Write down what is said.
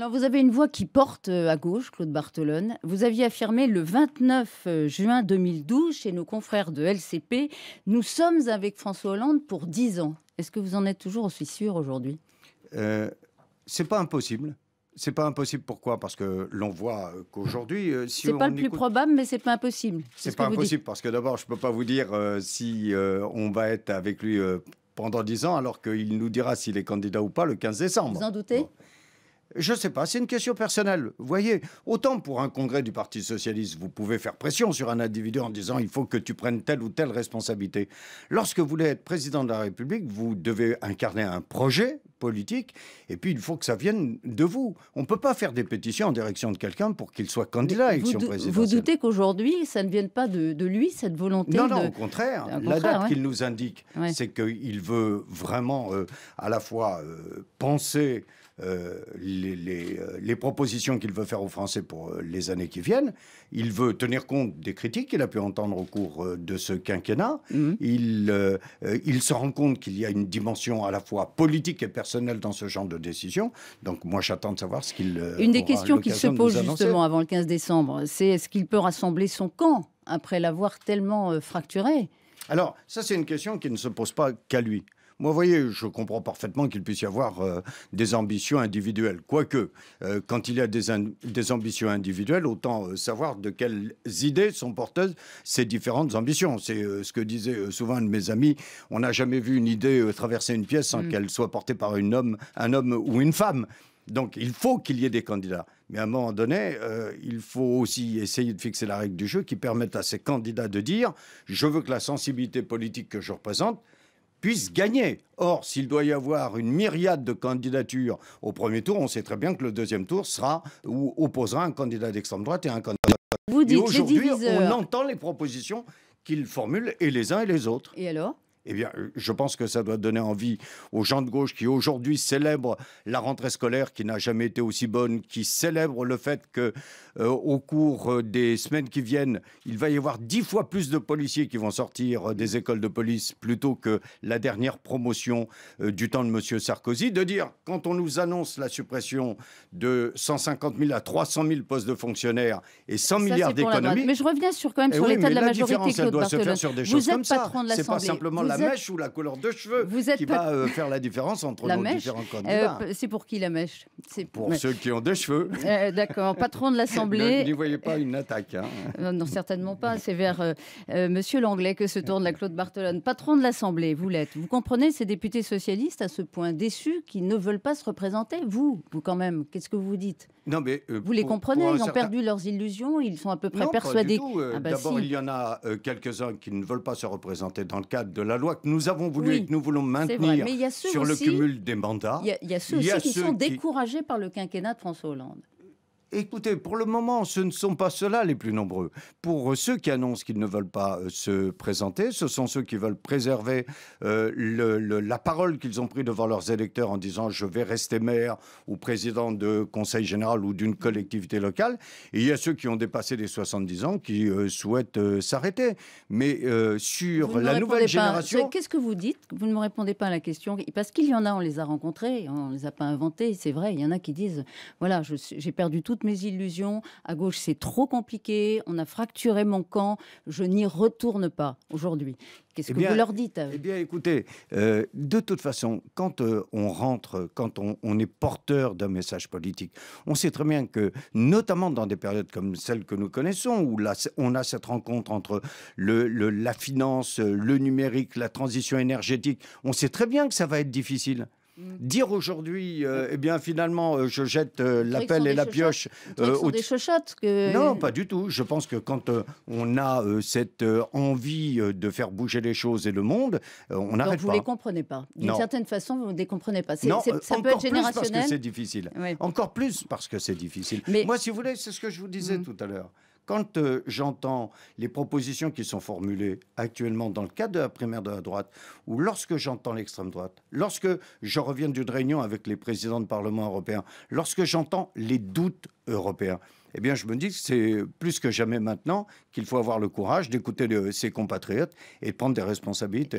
Alors, vous avez une voix qui porte euh, à gauche, Claude Barthelone. Vous aviez affirmé le 29 euh, juin 2012 chez nos confrères de LCP Nous sommes avec François Hollande pour 10 ans. Est-ce que vous en êtes toujours aussi sûr aujourd'hui euh, C'est pas impossible. C'est pas impossible. Pourquoi Parce que l'on voit qu'aujourd'hui, euh, si c'est pas le plus probable, mais c'est pas impossible. C'est n'est pas impossible parce que d'abord, je peux pas vous dire si on va être avec lui pendant 10 ans, alors qu'il nous dira s'il est candidat ou pas le 15 décembre. Vous en doutez je ne sais pas, c'est une question personnelle. Vous voyez, autant pour un congrès du Parti socialiste, vous pouvez faire pression sur un individu en disant il faut que tu prennes telle ou telle responsabilité. Lorsque vous voulez être président de la République, vous devez incarner un projet, politique, et puis il faut que ça vienne de vous. On ne peut pas faire des pétitions en direction de quelqu'un pour qu'il soit candidat à l'élection présidentielle. Vous doutez qu'aujourd'hui, ça ne vienne pas de, lui, cette volonté Non, non, au contraire. la date qu'il nous indique, c'est qu'il veut vraiment euh, à la fois euh, penser euh, les, les, les, propositions qu'il veut faire aux Français pour les années qui viennent. Il veut tenir compte des critiques qu'il a pu entendre au cours de ce quinquennat. Mhm. Il, il se rend compte qu'il y a une dimension à la fois politique et personnelle dans ce genre de décision. Donc moi, j'attends de savoir ce qu'il. Euh, une des questions qui se pose justement avant le 15 décembre, c'est est-ce qu'il peut rassembler son camp après l'avoir tellement euh, fracturé Alors, ça, c'est une question qui ne se pose pas qu'à lui. Moi, voyez, je comprends parfaitement qu'il puisse y avoir euh, des ambitions individuelles. Quoique, euh, quand il y a des, ambitions individuelles, autant euh, savoir de quelles idées sont porteuses ces différentes ambitions. C'est ce que disait souvent un de mes amis, on n'a jamais vu une idée traverser une pièce sans mm. qu'elle soit portée par homme, un homme ou une femme. Donc il faut qu'il y ait des candidats. Mais à un moment donné, il faut aussi essayer de fixer la règle du jeu qui permette à ces candidats de dire, je veux que la sensibilité politique que je représente puisse gagner. Or, s'il doit y avoir une myriade de candidatures au premier tour, on sait très bien que le deuxième tour sera ou opposera un candidat d'extrême droite et un candidat. Vous dites aujourd'hui, on entend les propositions qu'ils formulent et les uns et les autres. Et alors eh bien, euh, je pense que ça doit donner envie aux gens de gauche qui aujourd'hui célèbrent la rentrée scolaire qui n'a jamais été aussi bonne, qui célèbrent le fait que euh, au cours euh, des semaines qui viennent, il va y avoir dix fois plus de policiers qui vont sortir des écoles de police plutôt que la dernière promotion du temps de M. Sarkozy, de dire quand on nous annonce la suppression de 150 000 à 300 000 postes de fonctionnaires et 100 milliards d'économies. Mais je reviens sur quand même eh sur l'état de la, la majorité. Claude doit se faire sur des Vous choses êtes comme de l'Assemblée. pas simplement la mèche ou la couleur de cheveux vous êtes qui va euh, faire la différence entre la nos différents euh, candidats. c'est pour qui la mèche C'est pour, ceux qui ont des cheveux. Euh, d'accord, patron de l'Assemblée. Vous N'y voyez pas une attaque. Hein. Non, certainement pas. C'est vers Monsieur Langlais que se tourne la Claude Bartolone. Patron de l'Assemblée, vous l'êtes. Vous comprenez ces députés socialistes à ce point déçus qui ne veulent pas se représenter Vous, vous quand même, qu'est-ce que vous dites non, mais, Vous les comprenez, ils ont perdu leurs illusions, ils sont à peu près persuadés. Ah bah d'abord, il y en a quelques-uns qui ne veulent pas se représenter dans le cadre de la loi que nous avons voulu et que nous voulons maintenir sur le cumul des mandats. Il y, a, ceux qui sont découragés par le quinquennat de François Hollande. Écoutez, pour le moment, ce ne sont pas ceux-là les plus nombreux. Pour ceux qui annoncent qu'ils ne veulent pas euh, se présenter, ce sont ceux qui veulent préserver euh, la parole qu'ils ont prise devant leurs électeurs en disant je vais rester maire ou président de conseil général ou d'une collectivité locale. Et il y a ceux qui ont dépassé les 70 ans qui euh, souhaitent s'arrêter. Mais sur la nouvelle génération. Qu'est-ce que vous dites Vous ne me répondez pas à la question. Parce qu'il y en a, on les a rencontrés, on ne les a pas inventés, c'est vrai. Il y en a qui disent voilà, j'ai perdu tout mes illusions. À gauche, c'est trop compliqué. On a fracturé mon camp. Je n'y retourne pas aujourd'hui. Qu'est-ce eh que vous leur dites Eh bien, écoutez, euh, de toute façon, quand euh, on rentre, quand on, est porteur d'un message politique, on sait très bien que, notamment dans des périodes comme celle que nous connaissons, où là, on a cette rencontre entre le, la finance, le numérique, la transition énergétique, on sait très bien que ça va être difficile dire aujourd'hui, euh, euh. eh bien finalement, euh, je jette l'appel et la pioche. Ce sont au... des que... Non, pas du tout. Je pense que quand on a cette envie de faire bouger les choses et le monde, on n'arrête pas. Vous les comprenez pas. D'une certaine façon, vous ne les comprenez pas. ça peut être générationnel. Plus parce que c'est difficile. Encore plus parce que c'est difficile. Mais... Moi, si vous voulez, c'est ce que je vous disais mmh. tout à l'heure quand euh, j'entends les propositions qui sont formulées actuellement dans le cadre de la primaire de la droite, ou lorsque j'entends l'extrême droite, lorsque je reviens d'une réunion avec les présidents de Parlement européen, lorsque j'entends les doutes européens, eh bien, je me dis que c'est plus que jamais maintenant qu'il faut avoir le courage d'écouter euh, ses compatriotes et de prendre des responsabilités.